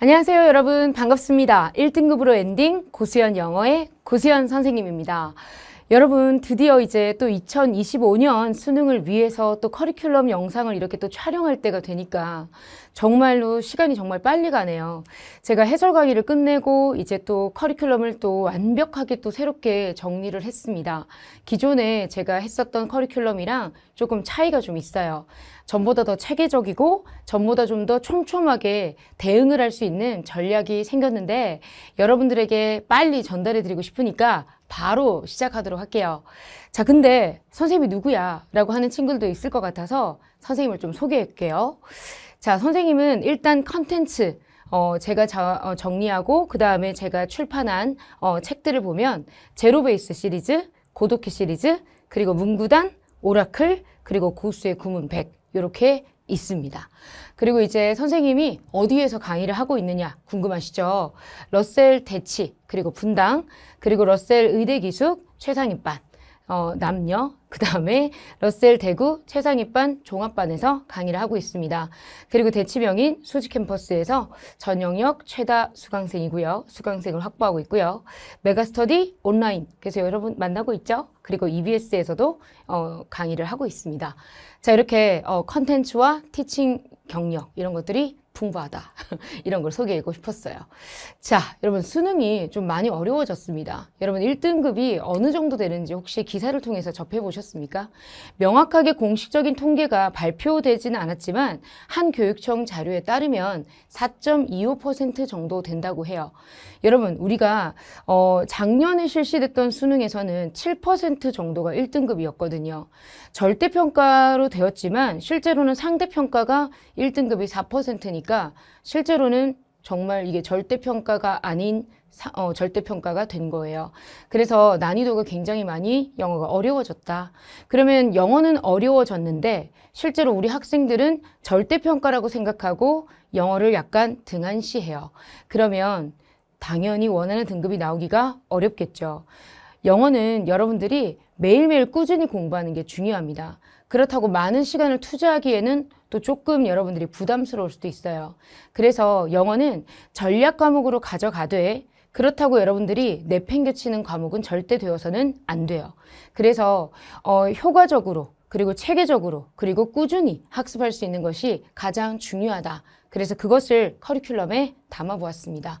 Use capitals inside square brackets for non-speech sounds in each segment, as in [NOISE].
안녕하세요 여러분 반갑습니다. 1등급으로 엔딩 고수연 영어의 고수연 선생님입니다. 여러분 드디어 이제 또 2025년 수능을 위해서 또 커리큘럼 영상을 이렇게 또 촬영할 때가 되니까 정말로 시간이 정말 빨리 가네요. 제가 해설 강의를 끝내고 이제 또 커리큘럼을 또 완벽하게 또 새롭게 정리를 했습니다. 기존에 제가 했었던 커리큘럼이랑 조금 차이가 좀 있어요. 전보다 더 체계적이고 전보다 좀 더 촘촘하게 대응을 할 수 있는 전략이 생겼는데 여러분들에게 빨리 전달해 드리고 싶으니까 바로 시작하도록 할게요. 자, 근데 선생님이 누구야? 라고 하는 친구들도 있을 것 같아서 선생님을 좀 소개할게요. 자, 선생님은 일단 컨텐츠, 어, 제가 자, 어, 정리하고 그 다음에 제가 출판한 어, 책들을 보면 제로베이스 시리즈, 고도키 시리즈, 그리고 문구단, 오라클, 그리고 고수의 구문 100 이렇게 있습니다. 그리고 이제 선생님이 어디에서 강의를 하고 있느냐 궁금하시죠? 러셀 대치, 그리고 분당, 그리고 러셀 의대기숙, 최상위반, 어, 남녀, 그 다음에 러셀 대구 최상위반 종합반에서 강의를 하고 있습니다. 그리고 대치병인 수지 캠퍼스에서 전영역 최다 수강생이고요. 수강생을 확보하고 있고요. 메가스터디 온라인, 그래서 여러분 만나고 있죠? 그리고 EBS에서도 어, 강의를 하고 있습니다. 자, 이렇게 컨텐츠와 어, 티칭 경력 이런 것들이 풍부하다. [LAUGHS] 이런 걸 소개하고 싶었어요. 자, 여러분 수능이 좀 많이 어려워졌습니다. 여러분 1등급이 어느 정도 되는지 혹시 기사를 통해서 접해보셨습니까? 명확하게 공식적인 통계가 발표되지는 않았지만 한 교육청 자료에 따르면 4.25% 정도 된다고 해요. 여러분 우리가 어, 작년에 실시됐던 수능에서는 7% 정도가 1등급이었거든요. 절대평가로 되었지만 실제로는 상대평가가 1등급이 4%니까 보니까 실제로는 정말 이게 절대평가가 아닌 사, 어, 절대평가가 된 거예요. 그래서 난이도가 굉장히 많이 영어가 어려워졌다. 그러면 영어는 어려워졌는데 실제로 우리 학생들은 절대평가라고 생각하고 영어를 약간 등한시해요. 그러면 당연히 원하는 등급이 나오기가 어렵겠죠. 영어는 여러분들이 매일매일 꾸준히 공부하는 게 중요합니다. 그렇다고 많은 시간을 투자하기에는 또 조금 여러분들이 부담스러울 수도 있어요. 그래서 영어는 전략 과목으로 가져가되 그렇다고 여러분들이 내팽겨치는 과목은 절대 되어서는 안 돼요. 그래서 어, 효과적으로 그리고 체계적으로 그리고 꾸준히 학습할 수 있는 것이 가장 중요하다. 그래서 그것을 커리큘럼에 담아보았습니다.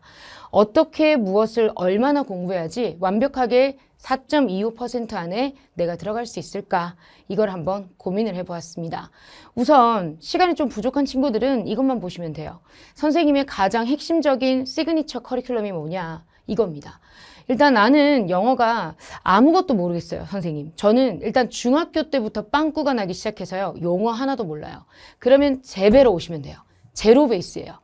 어떻게 무엇을 얼마나 공부해야지 완벽하게 4.25% 안에 내가 들어갈 수 있을까? 이걸 한번 고민을 해보았습니다. 우선 시간이 좀 부족한 친구들은 이것만 보시면 돼요. 선생님의 가장 핵심적인 시그니처 커리큘럼이 뭐냐? 이겁니다. 일단 나는 영어가 아무것도 모르겠어요, 선생님. 저는 일단 중학교 때부터 빵꾸가 나기 시작해서요. 용어 하나도 몰라요. 그러면 제배로 오시면 돼요. 제로 베이스예요.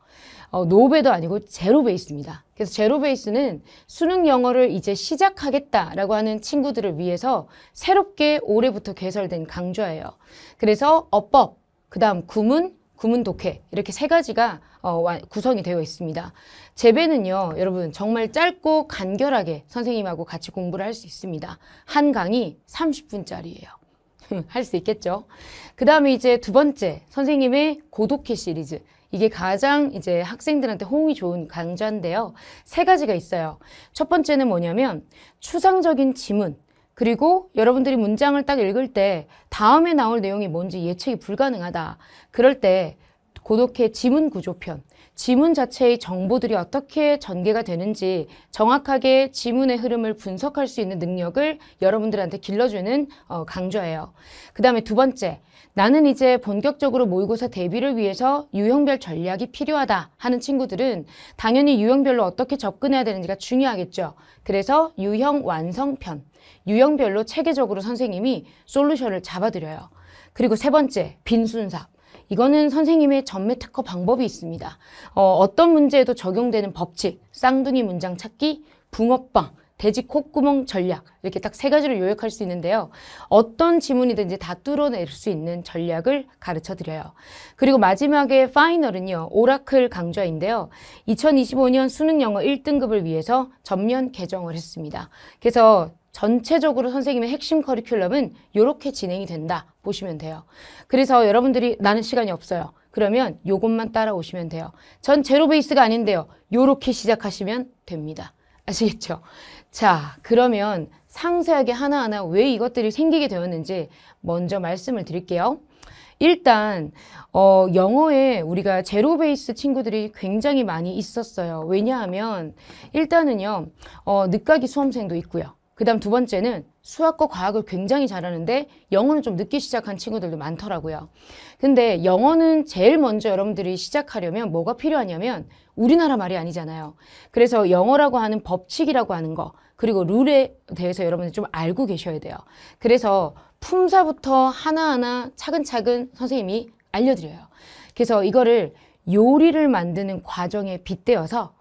어, 노베도 아니고 제로 베이스입니다. 그래서 제로베이스는 수능 영어를 이제 시작하겠다라고 하는 친구들을 위해서 새롭게 올해부터 개설된 강좌예요. 그래서 어법, 그 다음 구문, 구문 독해 이렇게 세 가지가 어, 구성이 되어 있습니다. 재배는요, 여러분 정말 짧고 간결하게 선생님하고 같이 공부를 할 수 있습니다. 한 강의 30분짜리예요. [LAUGHS] 할 수 있겠죠. 그 다음에 이제 두 번째 선생님의 고독해 시리즈 이게 가장 이제 학생들한테 호응이 좋은 강좌인데요. 세 가지가 있어요. 첫 번째는 뭐냐면 추상적인 지문. 그리고 여러분들이 문장을 딱 읽을 때 다음에 나올 내용이 뭔지 예측이 불가능하다. 그럴 때 고독해 지문 구조편. 지문 자체의 정보들이 어떻게 전개가 되는지 정확하게 지문의 흐름을 분석할 수 있는 능력을 여러분들한테 길러주는 어, 강좌예요. 그 다음에 두 번째, 나는 이제 본격적으로 모의고사 대비를 위해서 유형별 전략이 필요하다 하는 친구들은 당연히 유형별로 어떻게 접근해야 되는지가 중요하겠죠. 그래서 유형 완성편, 유형별로 체계적으로 선생님이 솔루션을 잡아드려요. 그리고 세 번째, 빈순삭. 이거는 선생님의 전매 특허 방법이 있습니다. 어, 어떤 문제에도 적용되는 법칙, 쌍둥이 문장 찾기, 붕어빵, 돼지 콧구멍 전략 이렇게 딱 세가지를 요약할 수 있는데요. 어떤 지문이든지 다 뚫어낼 수 있는 전략을 가르쳐 드려요. 그리고 마지막에 파이널은요. 오라클 강좌인데요. 2025년 수능 영어 1등급을 위해서 전면 개정을 했습니다. 그래서 전체적으로 선생님의 핵심 커리큘럼은 이렇게 진행이 된다 보시면 돼요. 그래서 여러분들이 나는 시간이 없어요. 그러면 요것만 따라오시면 돼요. 전 제로 베이스가 아닌데요. 이렇게 시작하시면 됩니다. 아시겠죠? 자, 그러면 상세하게 하나하나 왜 이것들이 생기게 되었는지 먼저 말씀을 드릴게요. 일단 어, 영어에 우리가 제로 베이스 친구들이 굉장히 많이 있었어요. 왜냐하면 일단은요. 어, 늦가기 수험생도 있고요. 그 다음 두 번째는 수학과 과학을 굉장히 잘하는데 영어는 좀 늦게 시작한 친구들도 많더라고요. 근데 영어는 제일 먼저 여러분들이 시작하려면 뭐가 필요하냐면 우리나라 말이 아니잖아요. 그래서 영어라고 하는 법칙이라고 하는 거 그리고 룰에 대해서 여러분이 좀 알고 계셔야 돼요. 그래서 품사부터 하나하나 차근차근 선생님이 알려드려요. 그래서 이거를 요리를 만드는 과정에 빗대어서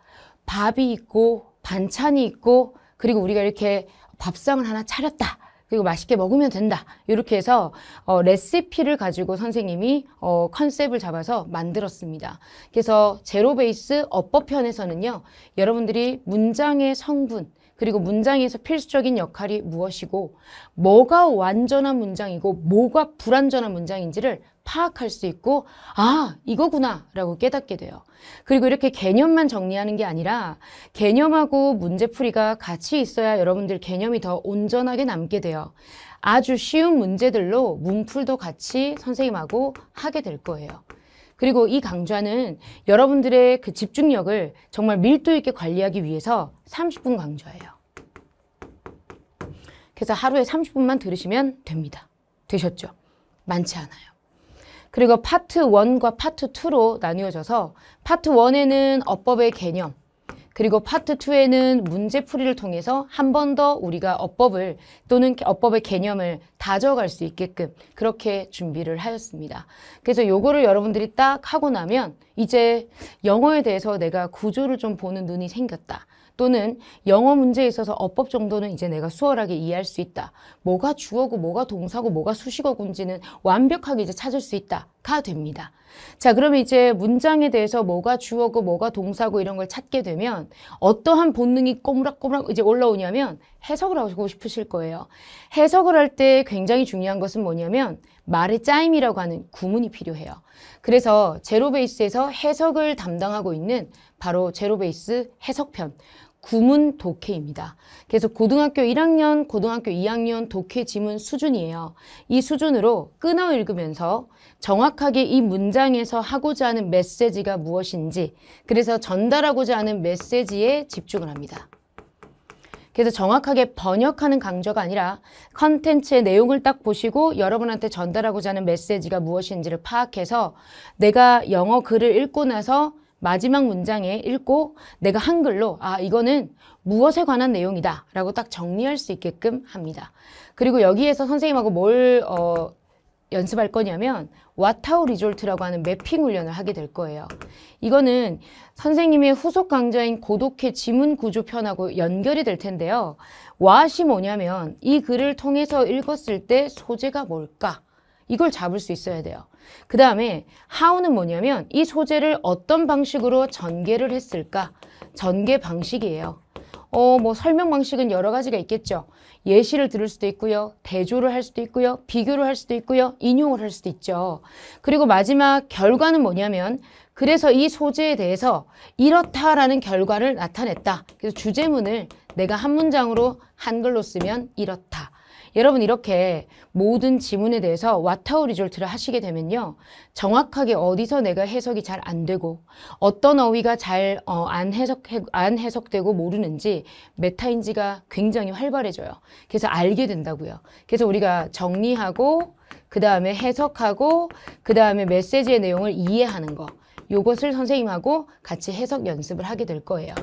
밥이 있고 반찬이 있고 그리고 우리가 이렇게 밥상을 하나 차렸다. 그리고 맛있게 먹으면 된다. 이렇게 해서 어, 레시피를 가지고 선생님이 어, 컨셉을 잡아서 만들었습니다. 그래서 제로 베이스 어법편에서는요. 여러분들이 문장의 성분, 그리고 문장에서 필수적인 역할이 무엇이고 뭐가 완전한 문장이고 뭐가 불완전한 문장인지를 파악할 수 있고 아 이거구나 라고 깨닫게 돼요 그리고 이렇게 개념만 정리하는 게 아니라 개념하고 문제풀이가 같이 있어야 여러분들 개념이 더 온전하게 남게 돼요 아주 쉬운 문제들로 문풀도 같이 선생님하고 하게 될 거예요 그리고 이 강좌는 여러분들의 그 집중력을 정말 밀도 있게 관리하기 위해서 30분 강좌예요. 그래서 하루에 30분만 들으시면 됩니다. 되셨죠? 많지 않아요. 그리고 파트 1과 파트 2로 나뉘어져서 파트 1에는 어법의 개념, 그리고 파트 2에는 문제풀이를 통해서 한 번 더 우리가 어법을 또는 어법의 개념을 다져갈 수 있게끔 그렇게 준비를 하였습니다. 그래서 요거를 여러분들이 딱 하고 나면 이제 영어에 대해서 내가 구조를 좀 보는 눈이 생겼다. 또는 영어 문제에 있어서 어법 정도는 이제 내가 수월하게 이해할 수 있다. 뭐가 주어고 뭐가 동사고 뭐가 수식어군지는 완벽하게 이제 찾을 수 있다가 됩니다. 자, 그러면 이제 문장에 대해서 뭐가 주어고 뭐가 동사고 이런 걸 찾게 되면 어떠한 본능이 꼬물락꼬물락 이제 올라오냐면 해석을 하고 싶으실 거예요. 해석을 할 때 굉장히 중요한 것은 뭐냐면 말의 짜임이라고 하는 구문이 필요해요. 그래서 제로베이스에서 해석을 담당하고 있는 바로 제로베이스 해석편. 구문 독해입니다. 그래서 고등학교 1학년, 고등학교 2학년 독해 지문 수준이에요. 이 수준으로 끊어 읽으면서 정확하게 이 문장에서 하고자 하는 메시지가 무엇인지 그래서 전달하고자 하는 메시지에 집중을 합니다. 그래서 정확하게 번역하는 강좌가 아니라 컨텐츠의 내용을 딱 보시고 여러분한테 전달하고자 하는 메시지가 무엇인지를 파악해서 내가 영어 글을 읽고 나서 마지막 문장에 읽고 내가 한글로 아 이거는 무엇에 관한 내용이다 라고 딱 정리할 수 있게끔 합니다. 그리고 여기에서 선생님하고 뭘 어, 연습할 거냐면 와타우 리졸트라고 하는 매핑 훈련을 하게 될 거예요. 이거는 선생님의 후속 강좌인 고독해 지문 구조 편하고 연결이 될 텐데요. 와시 뭐냐면 이 글을 통해서 읽었을 때 소재가 뭘까? 이걸 잡을 수 있어야 돼요. 그 다음에 how는 뭐냐면 이 소재를 어떤 방식으로 전개를 했을까? 전개 방식이에요. 어, 뭐 설명 방식은 여러 가지가 있겠죠. 예시를 들을 수도 있고요. 대조를 할 수도 있고요. 비교를 할 수도 있고요. 인용을 할 수도 있죠. 그리고 마지막 결과는 뭐냐면 그래서 이 소재에 대해서 이렇다라는 결과를 나타냈다. 그래서 주제문을 내가 한 문장으로 한글로 쓰면 이렇다. 여러분 이렇게 모든 지문에 대해서 와타우 리졸트를 하시게 되면요. 정확하게 어디서 내가 해석이 잘 안 되고 어떤 어휘가 잘안 어, 해석 안 해석되고 모르는지 메타인지가 굉장히 활발해져요. 그래서 알게 된다고요. 그래서 우리가 정리하고 그 다음에 해석하고 그 다음에 메시지의 내용을 이해하는 거 요것을 선생님하고 같이 해석 연습을 하게 될 거예요.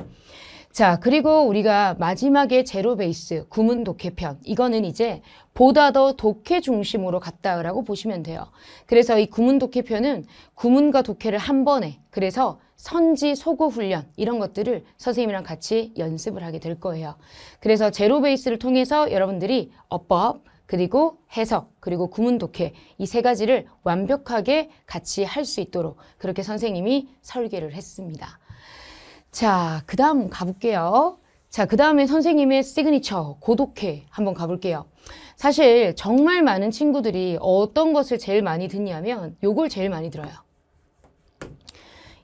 자, 그리고 우리가 마지막에 제로 베이스 구문 독해편 이거는 이제 보다 더 독해 중심으로 갔다라고 보시면 돼요. 그래서 이 구문 독해편은 구문과 독해를 한 번에 그래서 선지 소고 훈련 이런 것들을 선생님이랑 같이 연습을 하게 될 거예요. 그래서 제로 베이스를 통해서 여러분들이 어법 그리고 해석 그리고 구문 독해 이 세 가지를 완벽하게 같이 할 수 있도록 그렇게 선생님이 설계를 했습니다. 자, 그 다음 가볼게요. 자, 그 다음에 선생님의 시그니처, 고독해 한번 가볼게요. 사실 정말 많은 친구들이 어떤 것을 제일 많이 듣냐면 요걸 제일 많이 들어요.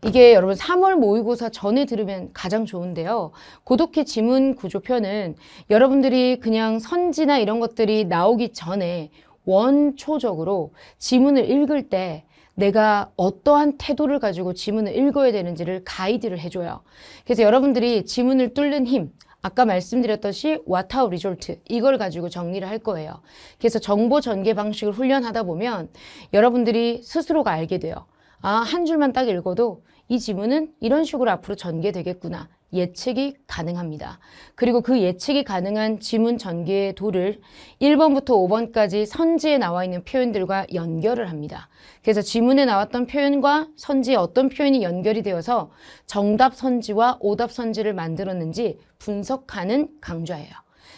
이게 여러분 3월 모의고사 전에 들으면 가장 좋은데요. 고독해 지문 구조표는 여러분들이 그냥 선지나 이런 것들이 나오기 전에 원초적으로 지문을 읽을 때 내가 어떠한 태도를 가지고 지문을 읽어야 되는지를 가이드를 해줘요. 그래서 여러분들이 지문을 뚫는 힘, 아까 말씀드렸듯이 와타우 리졸트 이걸 가지고 정리를 할 거예요. 그래서 정보 전개 방식을 훈련하다 보면 여러분들이 스스로가 알게 돼요. 아, 한 줄만 딱 읽어도 이 지문은 이런 식으로 앞으로 전개되겠구나. 예측이 가능합니다. 그리고 그 예측이 가능한 지문 전개의 도를 1번부터 5번까지 선지에 나와 있는 표현들과 연결을 합니다. 그래서 지문에 나왔던 표현과 선지에 어떤 표현이 연결이 되어서 정답 선지와 오답 선지를 만들었는지 분석하는 강좌예요.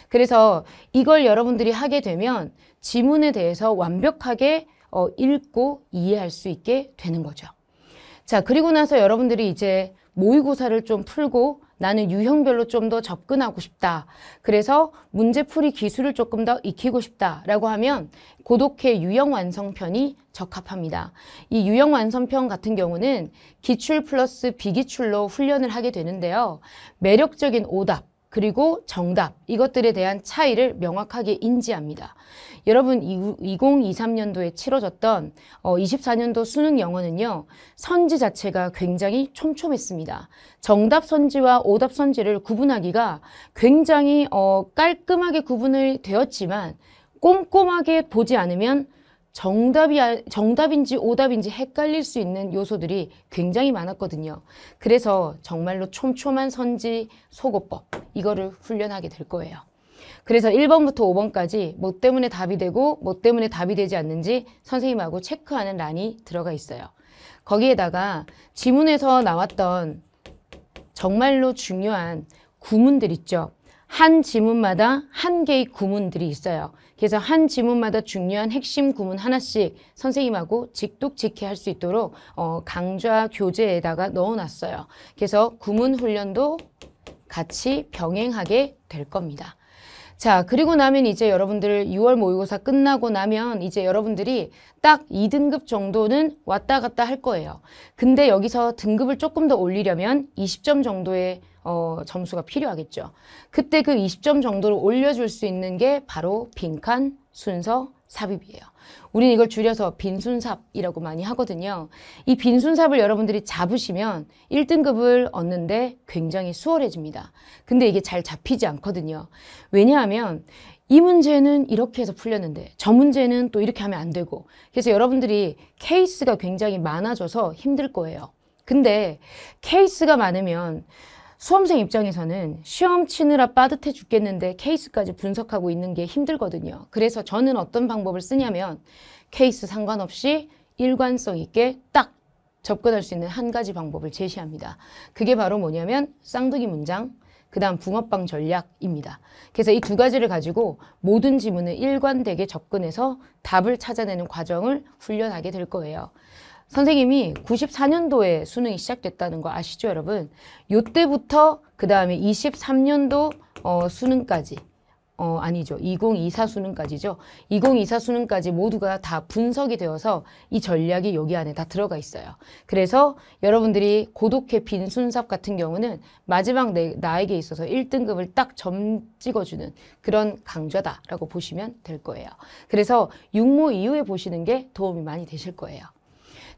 그래서 이걸 여러분들이 하게 되면 지문에 대해서 완벽하게 어, 읽고 이해할 수 있게 되는 거죠. 자, 그리고 나서 여러분들이 이제 모의고사를 좀 풀고 나는 유형별로 좀 더 접근하고 싶다. 그래서 문제풀이 기술을 조금 더 익히고 싶다라고 하면 고독해 유형 완성편이 적합합니다. 이 유형 완성편 같은 경우는 기출 플러스 비기출로 훈련을 하게 되는데요. 매력적인 오답, 그리고 정답 이것들에 대한 차이를 명확하게 인지합니다. 여러분 2023년도에 치러졌던 24년도 어, 수능 영어는요. 선지 자체가 굉장히 촘촘했습니다. 정답 선지와 오답 선지를 구분하기가 굉장히 어, 깔끔하게 구분을 되었지만 꼼꼼하게 보지 않으면 정답이, 아, 정답인지 오답인지 헷갈릴 수 있는 요소들이 굉장히 많았거든요. 그래서 정말로 촘촘한 선지 소고법, 이거를 훈련하게 될 거예요. 그래서 1번부터 5번까지 뭐 때문에 답이 되고 뭐 때문에 답이 되지 않는지 선생님하고 체크하는 란이 들어가 있어요. 거기에다가 지문에서 나왔던 정말로 중요한 구문들 있죠. 한 지문마다 한 개의 구문들이 있어요. 그래서 한 지문마다 중요한 핵심 구문 하나씩 선생님하고 직독직해 할수 있도록 어, 강좌 교재에다가 넣어놨어요. 그래서 구문 훈련도 같이 병행하게 될 겁니다. 자, 그리고 나면 이제 여러분들 6월 모의고사 끝나고 나면 이제 여러분들이 딱 2등급 정도는 왔다 갔다 할 거예요. 근데 여기서 등급을 조금 더 올리려면 20점 정도의 어, 점수가 필요하겠죠. 그때 그 20점 정도를 올려줄 수 있는 게 바로 빈칸 순서 삽입이에요. 우리는 이걸 줄여서 빈순삽이라고 많이 하거든요. 이 빈순삽을 여러분들이 잡으시면 1등급을 얻는데 굉장히 수월해집니다. 근데 이게 잘 잡히지 않거든요. 왜냐하면 이 문제는 이렇게 해서 풀렸는데 저 문제는 또 이렇게 하면 안 되고 그래서 여러분들이 케이스가 굉장히 많아져서 힘들 거예요. 근데 케이스가 많으면 수험생 입장에서는 시험 치느라 빠듯해 죽겠는데 케이스까지 분석하고 있는 게 힘들거든요. 그래서 저는 어떤 방법을 쓰냐면 케이스 상관없이 일관성 있게 딱 접근할 수 있는 한 가지 방법을 제시합니다. 그게 바로 뭐냐면 쌍둥이 문장, 그 다음 붕어빵 전략입니다. 그래서 이 두 가지를 가지고 모든 지문을 일관되게 접근해서 답을 찾아내는 과정을 훈련하게 될 거예요. 선생님이 94년도에 수능이 시작됐다는 거 아시죠, 여러분? 요때부터 그 다음에 23년도 어, 수능까지 어, 아니죠. 2024 수능까지죠. 2024 수능까지 모두가 다 분석이 되어서 이 전략이 여기 안에 다 들어가 있어요. 그래서 여러분들이 고독해 빈순삽 같은 경우는 마지막 내, 나에게 있어서 1등급을 딱 점 찍어주는 그런 강좌다라고 보시면 될 거예요. 그래서 6모 이후에 보시는 게 도움이 많이 되실 거예요.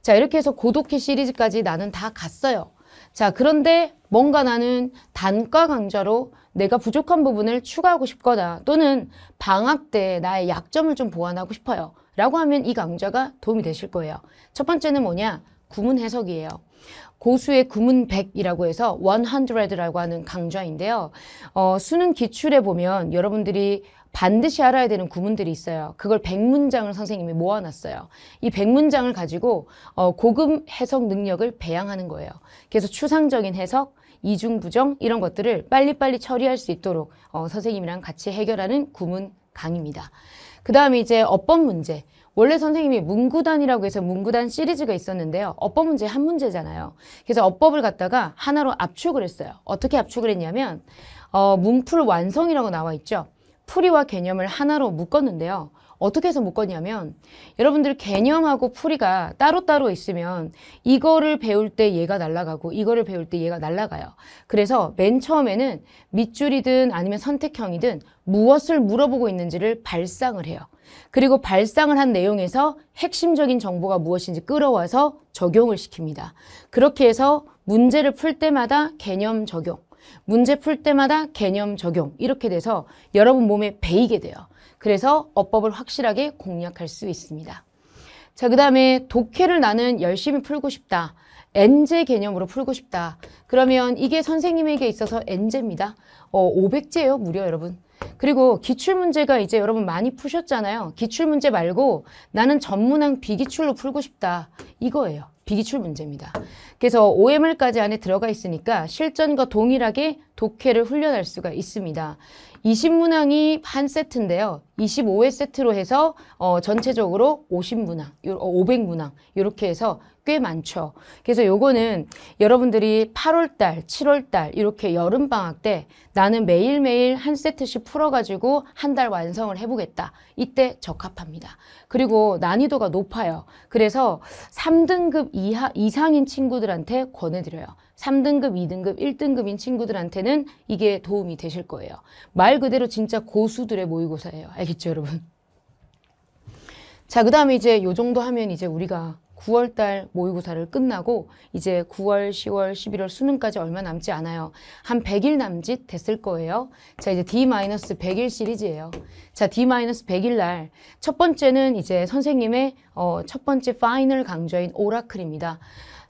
자 이렇게 해서 고독히 시리즈까지 나는 다 갔어요. 자 그런데 뭔가 나는 단과 강좌로 내가 부족한 부분을 추가하고 싶거나 또는 방학 때 나의 약점을 좀 보완하고 싶어요. 라고 하면 이 강좌가 도움이 되실 거예요. 첫 번째는 뭐냐? 구문 해석이에요. 고수의 구문 100이라고 해서 100라고 하는 강좌인데요. 어, 수능 기출에 보면 여러분들이 반드시 알아야 되는 구문들이 있어요. 그걸 1 0 0문장을 선생님이 모아놨어요. 이1 0 0문장을 가지고 어, 고급 해석 능력을 배양하는 거예요. 그래서 추상적인 해석, 이중부정 이런 것들을 빨리빨리 처리할 수 있도록 어, 선생님이랑 같이 해결하는 구문 강입니다. 그 다음에 이제 어법 문제. 원래 선생님이 문구단이라고 해서 문구단 시리즈가 있었는데요. 어법 문제 한 문제잖아요. 그래서 어법을 갖다가 하나로 압축을 했어요. 어떻게 압축을 했냐면 어, 문풀 완성이라고 나와 있죠. 풀이와 개념을 하나로 묶었는데요. 어떻게 해서 묶었냐면 여러분들 개념하고 풀이가 따로따로 있으면 이거를 배울 때 얘가 날아가고 이거를 배울 때 얘가 날아가요. 그래서 맨 처음에는 밑줄이든 아니면 선택형이든 무엇을 물어보고 있는지를 발상을 해요. 그리고 발상을 한 내용에서 핵심적인 정보가 무엇인지 끌어와서 적용을 시킵니다. 그렇게 해서 문제를 풀 때마다 개념 적용, 문제 풀 때마다 개념 적용 이렇게 돼서 여러분 몸에 배이게 돼요. 그래서 어법을 확실하게 공략할 수 있습니다. 자, 그 다음에 독해를 나는 열심히 풀고 싶다. 엔제 개념으로 풀고 싶다. 그러면 이게 선생님에게 있어서 엔제입니다. 어, 5 0 0제요 무려 여러분. 그리고 기출문제가 이제 여러분 많이 푸셨잖아요. 기출문제 말고 나는 전문항 비기출로 풀고 싶다. 이거예요. 비기출 문제입니다. 그래서 OMR까지 안에 들어가 있으니까 실전과 동일하게 독해를 훈련할 수가 있습니다. 20문항이 한 세트인데요. 25회 세트로 해서 어, 전체적으로 50문항, 500문항 어, 이렇게 해서 꽤 많죠. 그래서 요거는 여러분들이 8월달, 7월달 이렇게 여름방학 때 나는 매일매일 한 세트씩 풀어가지고 한 달 완성을 해보겠다. 이때 적합합니다. 그리고 난이도가 높아요. 그래서 3등급 이하, 이상인 친구들한테 권해드려요. 3등급, 2등급, 1등급인 친구들한테는 이게 도움이 되실 거예요. 말 그대로 진짜 고수들의 모의고사예요. 알겠죠, 여러분? 자, 그 다음에 이제 요 정도 하면 이제 우리가 9월달 모의고사를 끝나고 이제 9월, 10월, 11월 수능까지 얼마 남지 않아요. 한 100일 남짓 됐을 거예요. 자, 이제 D-100일 시리즈예요. 자, D-100일 날 첫 번째는 이제 선생님의 어, 첫 번째 파이널 강좌인 오라클입니다.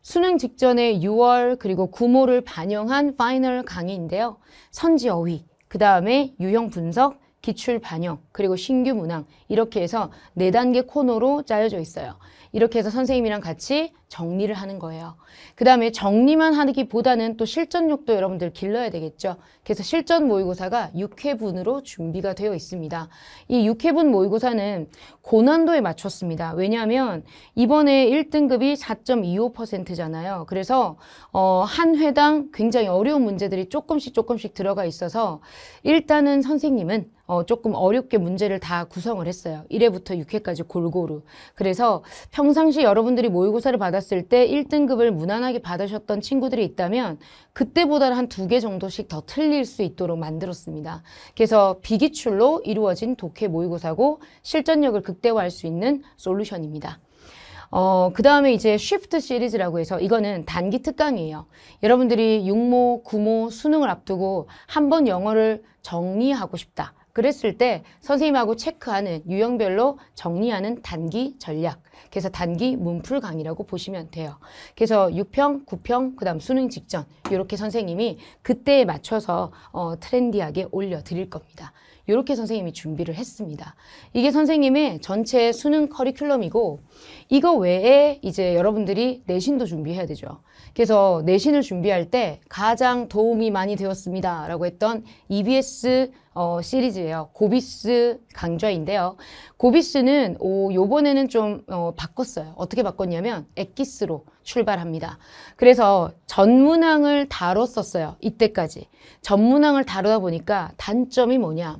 수능 직전에 6월 그리고 9모를 반영한 파이널 강의인데요. 선지 어휘, 그 다음에 유형 분석, 기출 반영, 그리고 신규 문항 이렇게 해서 4단계 코너로 짜여져 있어요. 이렇게 해서 선생님이랑 같이 정리를 하는 거예요. 그 다음에 정리만 하기보다는 또 실전력도 여러분들 길러야 되겠죠. 그래서 실전 모의고사가 6회분으로 준비가 되어 있습니다. 이 6회분 모의고사는 고난도에 맞췄습니다. 왜냐하면 이번에 1등급이 4.25%잖아요. 그래서 어, 한 회당 굉장히 어려운 문제들이 조금씩 조금씩 들어가 있어서 일단은 선생님은 어, 조금 어렵게 문제를 다 구성을 했어요. 1회부터 6회까지 골고루. 그래서 평상시 여러분들이 모의고사를 받았을 들어을때 1등급을 무난하게 받으셨던 친구들이 있다면 그때보다는 한 두 개 정도씩 더 틀릴 수 있도록 만들었습니다. 그래서 비기출로 이루어진 독해 모의고사고 실전력을 극대화할 수 있는 솔루션입니다. 어, 그 다음에 이제 쉬프트 시리즈라고 해서 이거는 단기 특강이에요. 여러분들이 6모9모 수능을 앞두고 한번 영어를 정리하고 싶다. 그랬을 때 선생님하고 체크하는 유형별로 정리하는 단기 전략. 그래서 단기 문풀 강의라고 보시면 돼요. 그래서 6평, 9평, 그 다음 수능 직전 이렇게 선생님이 그때에 맞춰서 어, 트렌디하게 올려드릴 겁니다. 이렇게 선생님이 준비를 했습니다. 이게 선생님의 전체 수능 커리큘럼이고 이거 외에 이제 여러분들이 내신도 준비해야 되죠. 그래서 내신을 준비할 때 가장 도움이 많이 되었습니다. 라고 했던 EBS 어, 시리즈예요. 고비스 강좌인데요. 고비스는 오, 요번에는 좀 어, 바꿨어요. 어떻게 바꿨냐면 엑기스로 출발합니다. 그래서 전문항을 다뤘었어요. 이때까지. 전문항을 다루다 보니까 단점이 뭐냐.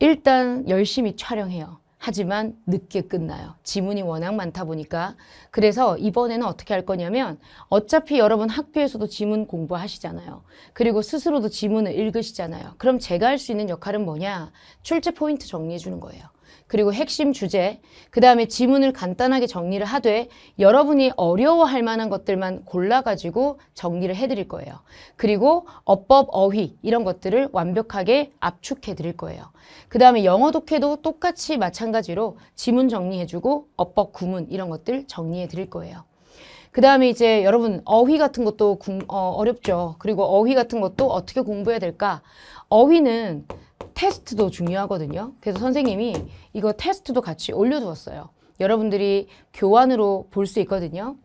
일단 열심히 촬영해요. 하지만 늦게 끝나요. 지문이 워낙 많다 보니까. 그래서 이번에는 어떻게 할 거냐면 어차피 여러분 학교에서도 지문 공부하시잖아요. 그리고 스스로도 지문을 읽으시잖아요. 그럼 제가 할 수 있는 역할은 뭐냐? 출제 포인트 정리해 주는 거예요. 그리고 핵심 주제, 그 다음에 지문을 간단하게 정리를 하되 여러분이 어려워할 만한 것들만 골라가지고 정리를 해드릴 거예요. 그리고 어법, 어휘 이런 것들을 완벽하게 압축해 드릴 거예요. 그 다음에 영어 독해도 똑같이 마찬가지로 지문 정리해주고 어법, 구문 이런 것들 정리해 드릴 거예요. 그 다음에 이제 여러분 어휘 같은 것도 궁, 어, 어렵죠. 그리고 어휘 같은 것도 어떻게 공부해야 될까? 어휘는 테스트도 중요하거든요. 그래서 선생님이 이거 테스트도 같이 올려두었어요. 여러분들이 교환으로 볼 수 있거든요.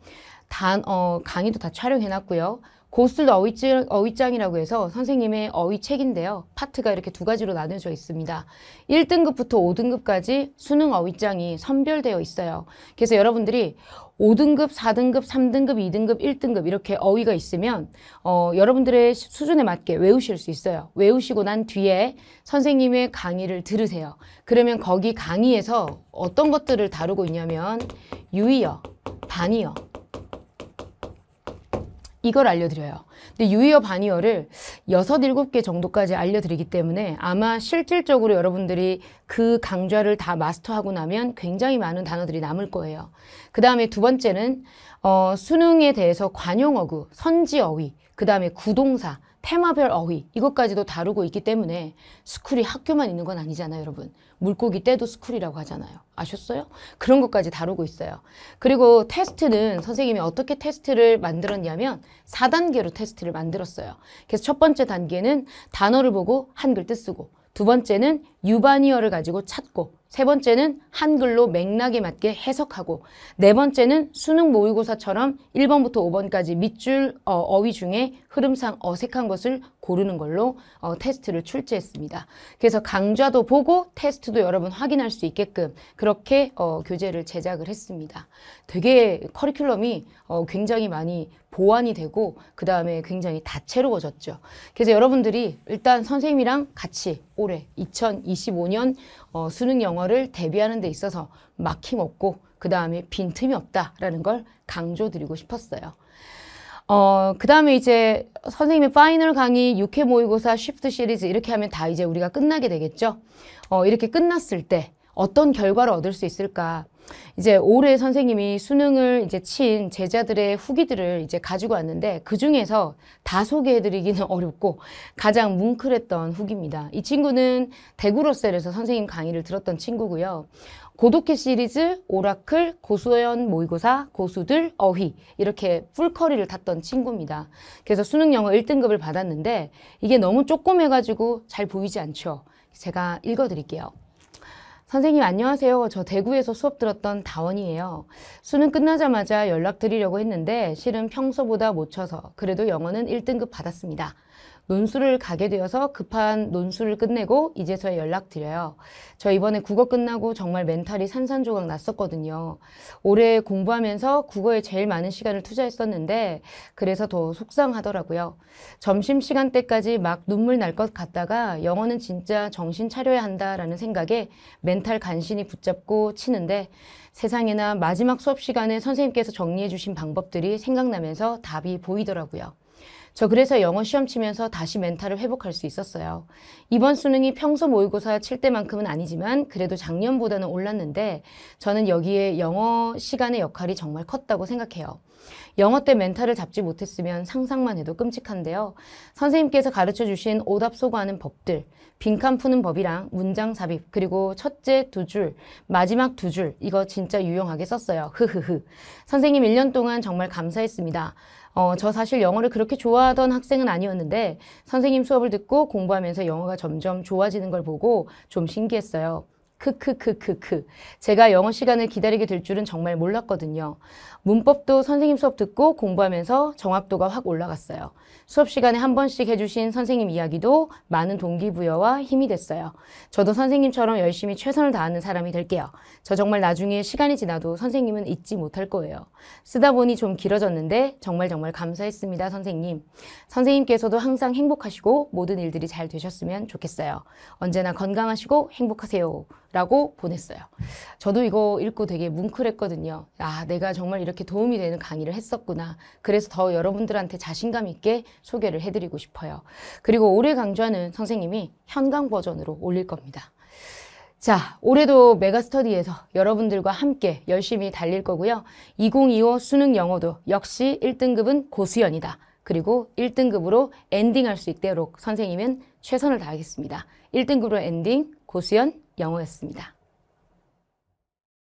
단, 어, 강의도 다 촬영해놨고요. 고슬 어휘장, 어휘장이라고 해서 선생님의 어휘책인데요. 파트가 이렇게 두 가지로 나눠져 있습니다. 1등급부터 5등급까지 수능 어휘장이 선별되어 있어요. 그래서 여러분들이 5등급, 4등급, 3등급, 2등급, 1등급 이렇게 어휘가 있으면 어, 여러분들의 수준에 맞게 외우실 수 있어요. 외우시고 난 뒤에 선생님의 강의를 들으세요. 그러면 거기 강의에서 어떤 것들을 다루고 있냐면 유의어, 반의어, 이걸 알려드려요. 근데 유이어바니어를 6, 7개 정도까지 알려드리기 때문에 아마 실질적으로 여러분들이 그 강좌를 다 마스터하고 나면 굉장히 많은 단어들이 남을 거예요. 그 다음에 두 번째는 어, 수능에 대해서 관용어구, 선지어휘, 그 다음에 구동사, 테마별 어휘 이것까지도 다루고 있기 때문에 스쿨이 학교만 있는 건 아니잖아요 여러분 물고기 때도 스쿨이라고 하잖아요 아셨어요? 그런 것까지 다루고 있어요 그리고 테스트는 선생님이 어떻게 테스트를 만들었냐면 4단계로 테스트를 만들었어요 그래서 첫 번째 단계는 단어를 보고 한글 뜻 쓰고 두 번째는 유바니어를 가지고 찾고 세 번째는 한글로 맥락에 맞게 해석하고 네 번째는 수능 모의고사처럼 1번부터 5번까지 밑줄 어, 휘 중에 흐름상 어색한 것을 고르는 걸로 어, 테스트를 출제했습니다. 그래서 강좌도 보고 테스트도 여러분 확인할 수 있게끔 그렇게 어, 교재를 제작을 했습니다. 되게 커리큘럼이 어, 굉장히 많이 보완이 되고 그 다음에 굉장히 다채로워졌죠. 그래서 여러분들이 일단 선생님이랑 같이 올해 2020 2025년 어, 수능 영어를 대비하는 데 있어서 막힘없고 그 다음에 빈틈이 없다라는 걸 강조드리고 싶었어요. 어, 그 다음에 이제 선생님의 파이널 강의, 6회 모의고사, 쉬프트 시리즈 이렇게 하면 다 이제 우리가 끝나게 되겠죠. 어, 이렇게 끝났을 때 어떤 결과를 얻을 수 있을까? 이제 올해 선생님이 수능을 이제 친 제자들의 후기들을 이제 가지고 왔는데 그 중에서 다 소개해드리기는 [LAUGHS] 어렵고 가장 뭉클했던 후기입니다. 이 친구는 대구로셀에서 선생님 강의를 들었던 친구고요. 고독해 시리즈, 오라클, 고소연 모의고사, 고수들, 어휘 이렇게 풀커리를 탔던 친구입니다. 그래서 수능 영어 1등급을 받았는데 이게 너무 조금 해가지고 잘 보이지 않죠. 제가 읽어드릴게요. 선생님 안녕하세요. 저 대구에서 수업 들었던 다원이에요. 수능 끝나자마자 연락드리려고 했는데 실은 평소보다 못 쳐서 그래도 영어는 1등급 받았습니다. 논술을 가게 되어서 급한 논술을 끝내고 이제서야 연락드려요. 저 이번에 국어 끝나고 정말 멘탈이 산산조각 났었거든요. 올해 공부하면서 국어에 제일 많은 시간을 투자했었는데 그래서 더 속상하더라고요. 점심시간 때까지 막 눈물 날 것 같다가 영어는 진짜 정신 차려야 한다라는 생각에 멘탈 간신히 붙잡고 치는데 세상에나 마지막 수업 시간에 선생님께서 정리해 주신 방법들이 생각나면서 답이 보이더라고요. 저 그래서 영어 시험 치면서 다시 멘탈을 회복할 수 있었어요. 이번 수능이 평소 모의고사 칠 때만큼은 아니지만 그래도 작년보다는 올랐는데 저는 여기에 영어 시간의 역할이 정말 컸다고 생각해요. 영어 때 멘탈을 잡지 못했으면 상상만 해도 끔찍한데요. 선생님께서 가르쳐 주신 오답 소고하는 법들, 빈칸 푸는 법이랑 문장 삽입, 그리고 첫째 두 줄, 마지막 두 줄, 이거 진짜 유용하게 썼어요. 흐흐흐. 선생님 1년 동안 정말 감사했습니다. 어, 저 사실 영어를 그렇게 좋아하던 학생은 아니었는데 선생님 수업을 듣고 공부하면서 영어가 점점 좋아지는 걸 보고 좀 신기했어요. 크크크크크. 제가 영어 시간을 기다리게 될 줄은 정말 몰랐거든요. 문법도 선생님 수업 듣고 공부하면서 정확도가 확 올라갔어요. 수업 시간에 한 번씩 해주신 선생님 이야기도 많은 동기부여와 힘이 됐어요. 저도 선생님처럼 열심히 최선을 다하는 사람이 될게요. 저 정말 나중에 시간이 지나도 선생님은 잊지 못할 거예요. 쓰다 보니 좀 길어졌는데 정말 정말 감사했습니다, 선생님. 선생님께서도 항상 행복하시고 모든 일들이 잘 되셨으면 좋겠어요. 언제나 건강하시고 행복하세요. 라고 보냈어요. 저도 이거 읽고 되게 뭉클했거든요. 아, 내가 정말 이렇게 도움이 되는 강의를 했었구나. 그래서 더 여러분들한테 자신감 있게 소개를 해드리고 싶어요. 그리고 올해 강좌는 선생님이 현강 버전으로 올릴 겁니다. 자, 올해도 메가스터디에서 여러분들과 함께 열심히 달릴 거고요. 2025 수능 영어도 역시 1등급은 고수연이다. 그리고 1등급으로 엔딩할 수 있도록 선생님은 최선을 다하겠습니다. 1등급으로 엔딩, 고수연, 영어였습니다.